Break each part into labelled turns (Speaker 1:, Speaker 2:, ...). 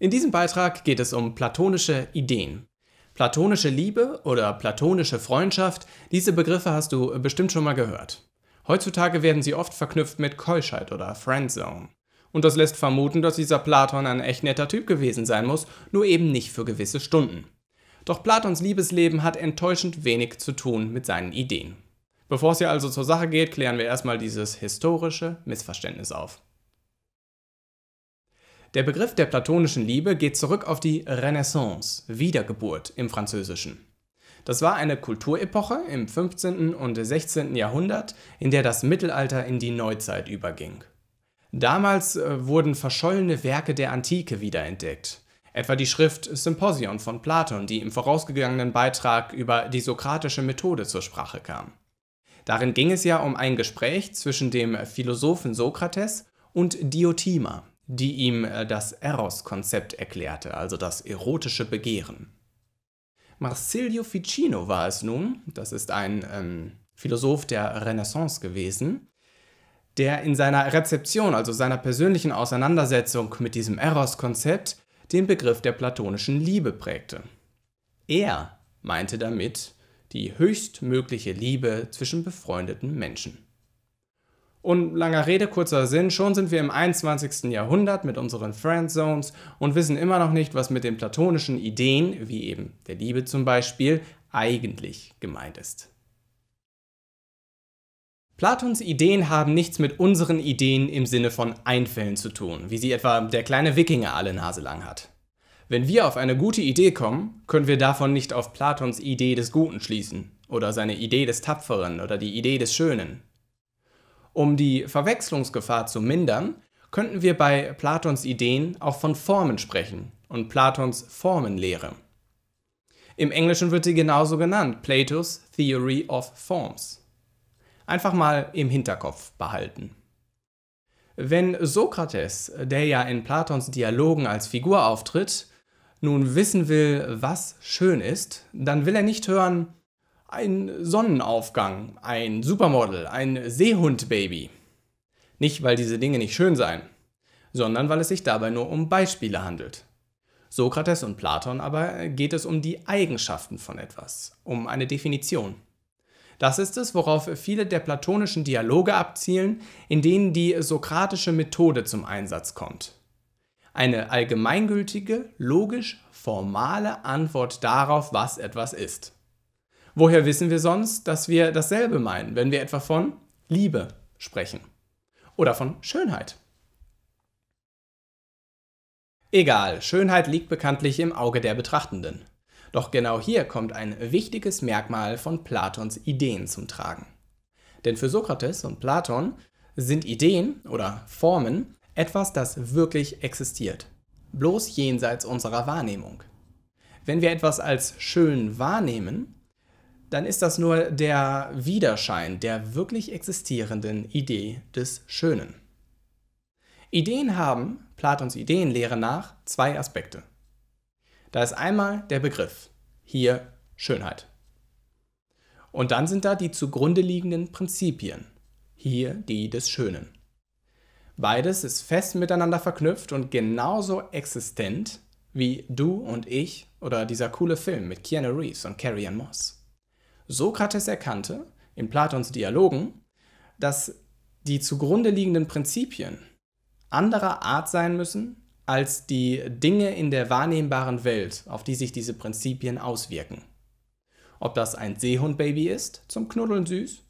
Speaker 1: In diesem Beitrag geht es um platonische Ideen. Platonische Liebe oder platonische Freundschaft, diese Begriffe hast du bestimmt schon mal gehört. Heutzutage werden sie oft verknüpft mit Keuschheit oder Friendzone. Und das lässt vermuten, dass dieser Platon ein echt netter Typ gewesen sein muss, nur eben nicht für gewisse Stunden. Doch Platons Liebesleben hat enttäuschend wenig zu tun mit seinen Ideen. Bevor es hier also zur Sache geht, klären wir erstmal dieses historische Missverständnis auf. Der Begriff der platonischen Liebe geht zurück auf die Renaissance, Wiedergeburt im Französischen. Das war eine Kulturepoche im 15. und 16. Jahrhundert, in der das Mittelalter in die Neuzeit überging. Damals äh, wurden verschollene Werke der Antike wiederentdeckt, etwa die Schrift Symposion von Platon, die im vorausgegangenen Beitrag über die sokratische Methode zur Sprache kam. Darin ging es ja um ein Gespräch zwischen dem Philosophen Sokrates und Diotima, die ihm äh, das Eros-Konzept erklärte, also das erotische Begehren. Marsilio Ficino war es nun, das ist ein ähm, Philosoph der Renaissance gewesen, der in seiner Rezeption, also seiner persönlichen Auseinandersetzung mit diesem Eros-Konzept, den Begriff der platonischen Liebe prägte. Er meinte damit die höchstmögliche Liebe zwischen befreundeten Menschen. Und langer Rede, kurzer Sinn, schon sind wir im 21. Jahrhundert mit unseren Friendzones und wissen immer noch nicht, was mit den platonischen Ideen, wie eben der Liebe zum Beispiel, eigentlich gemeint ist. Platons Ideen haben nichts mit unseren Ideen im Sinne von Einfällen zu tun, wie sie etwa der kleine Wikinger alle Nase lang hat. Wenn wir auf eine gute Idee kommen, können wir davon nicht auf Platons Idee des Guten schließen oder seine Idee des Tapferen oder die Idee des Schönen. Um die Verwechslungsgefahr zu mindern, könnten wir bei Platons Ideen auch von Formen sprechen und Platons Formenlehre. Im Englischen wird sie genauso genannt, Plato's Theory of Forms. Einfach mal im Hinterkopf behalten. Wenn Sokrates, der ja in Platons Dialogen als Figur auftritt, nun wissen will, was schön ist, dann will er nicht hören, ein Sonnenaufgang, ein Supermodel, ein Seehundbaby. Nicht, weil diese Dinge nicht schön seien, sondern weil es sich dabei nur um Beispiele handelt. Sokrates und Platon aber geht es um die Eigenschaften von etwas, um eine Definition. Das ist es, worauf viele der platonischen Dialoge abzielen, in denen die sokratische Methode zum Einsatz kommt. Eine allgemeingültige, logisch formale Antwort darauf, was etwas ist. Woher wissen wir sonst, dass wir dasselbe meinen, wenn wir etwa von Liebe sprechen oder von Schönheit? Egal, Schönheit liegt bekanntlich im Auge der Betrachtenden. Doch genau hier kommt ein wichtiges Merkmal von Platons Ideen zum Tragen. Denn für Sokrates und Platon sind Ideen oder Formen etwas, das wirklich existiert, bloß jenseits unserer Wahrnehmung. Wenn wir etwas als schön wahrnehmen, dann ist das nur der Widerschein der wirklich existierenden Idee des Schönen. Ideen haben, Platons Ideenlehre nach, zwei Aspekte. Da ist einmal der Begriff, hier Schönheit. Und dann sind da die zugrunde liegenden Prinzipien, hier die des Schönen. Beides ist fest miteinander verknüpft und genauso existent wie du und ich oder dieser coole Film mit Keanu Reeves und Carrie Ann Moss. Sokrates erkannte, in Platons Dialogen, dass die zugrunde liegenden Prinzipien anderer Art sein müssen als die Dinge in der wahrnehmbaren Welt, auf die sich diese Prinzipien auswirken. Ob das ein Seehundbaby ist, zum Knuddeln süß,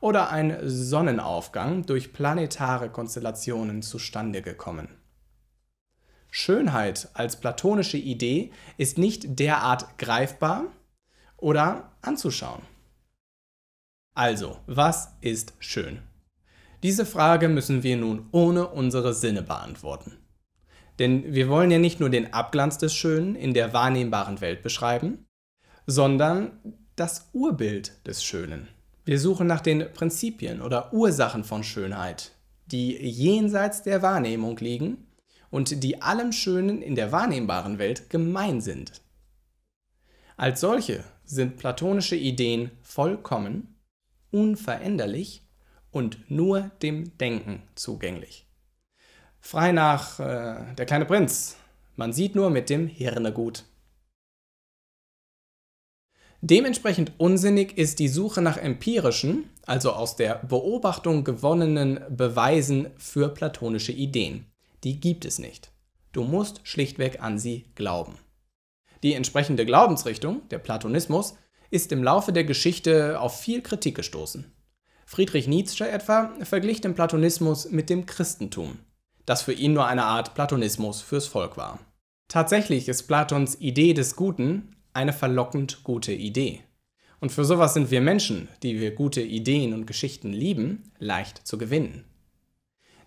Speaker 1: oder ein Sonnenaufgang durch planetare Konstellationen zustande gekommen. Schönheit als platonische Idee ist nicht derart greifbar, oder anzuschauen. Also, was ist schön? Diese Frage müssen wir nun ohne unsere Sinne beantworten. Denn wir wollen ja nicht nur den Abglanz des Schönen in der wahrnehmbaren Welt beschreiben, sondern das Urbild des Schönen. Wir suchen nach den Prinzipien oder Ursachen von Schönheit, die jenseits der Wahrnehmung liegen und die allem Schönen in der wahrnehmbaren Welt gemein sind. Als solche sind platonische Ideen vollkommen, unveränderlich und nur dem Denken zugänglich. Frei nach äh, Der kleine Prinz. Man sieht nur mit dem Hirne gut. Dementsprechend unsinnig ist die Suche nach empirischen, also aus der Beobachtung gewonnenen Beweisen für platonische Ideen. Die gibt es nicht. Du musst schlichtweg an sie glauben. Die entsprechende Glaubensrichtung, der Platonismus, ist im Laufe der Geschichte auf viel Kritik gestoßen. Friedrich Nietzsche etwa verglich den Platonismus mit dem Christentum, das für ihn nur eine Art Platonismus fürs Volk war. Tatsächlich ist Platons Idee des Guten eine verlockend gute Idee. Und für sowas sind wir Menschen, die wir gute Ideen und Geschichten lieben, leicht zu gewinnen.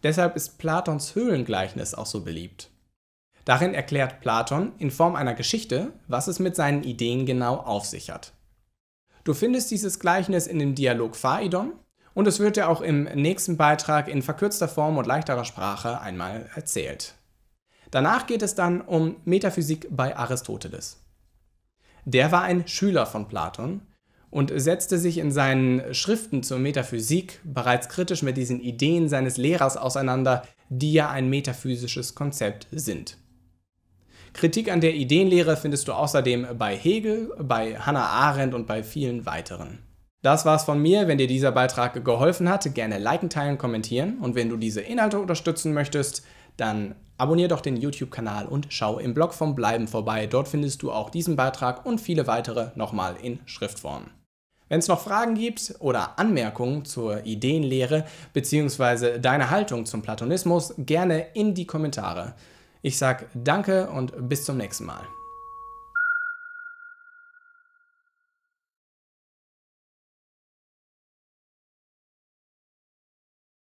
Speaker 1: Deshalb ist Platons Höhlengleichnis auch so beliebt. Darin erklärt Platon in Form einer Geschichte, was es mit seinen Ideen genau auf sich hat. Du findest dieses Gleichnis in dem Dialog Phaidon und es wird dir auch im nächsten Beitrag in verkürzter Form und leichterer Sprache einmal erzählt. Danach geht es dann um Metaphysik bei Aristoteles. Der war ein Schüler von Platon und setzte sich in seinen Schriften zur Metaphysik bereits kritisch mit diesen Ideen seines Lehrers auseinander, die ja ein metaphysisches Konzept sind. Kritik an der Ideenlehre findest du außerdem bei Hegel, bei Hannah Arendt und bei vielen weiteren. Das war's von mir. Wenn dir dieser Beitrag geholfen hat, gerne liken, teilen, kommentieren. Und wenn du diese Inhalte unterstützen möchtest, dann abonniere doch den YouTube-Kanal und schau im Blog vom Bleiben vorbei. Dort findest du auch diesen Beitrag und viele weitere nochmal in Schriftform. Wenn es noch Fragen gibt oder Anmerkungen zur Ideenlehre bzw. deine Haltung zum Platonismus, gerne in die Kommentare. Ich sage danke und bis zum nächsten Mal.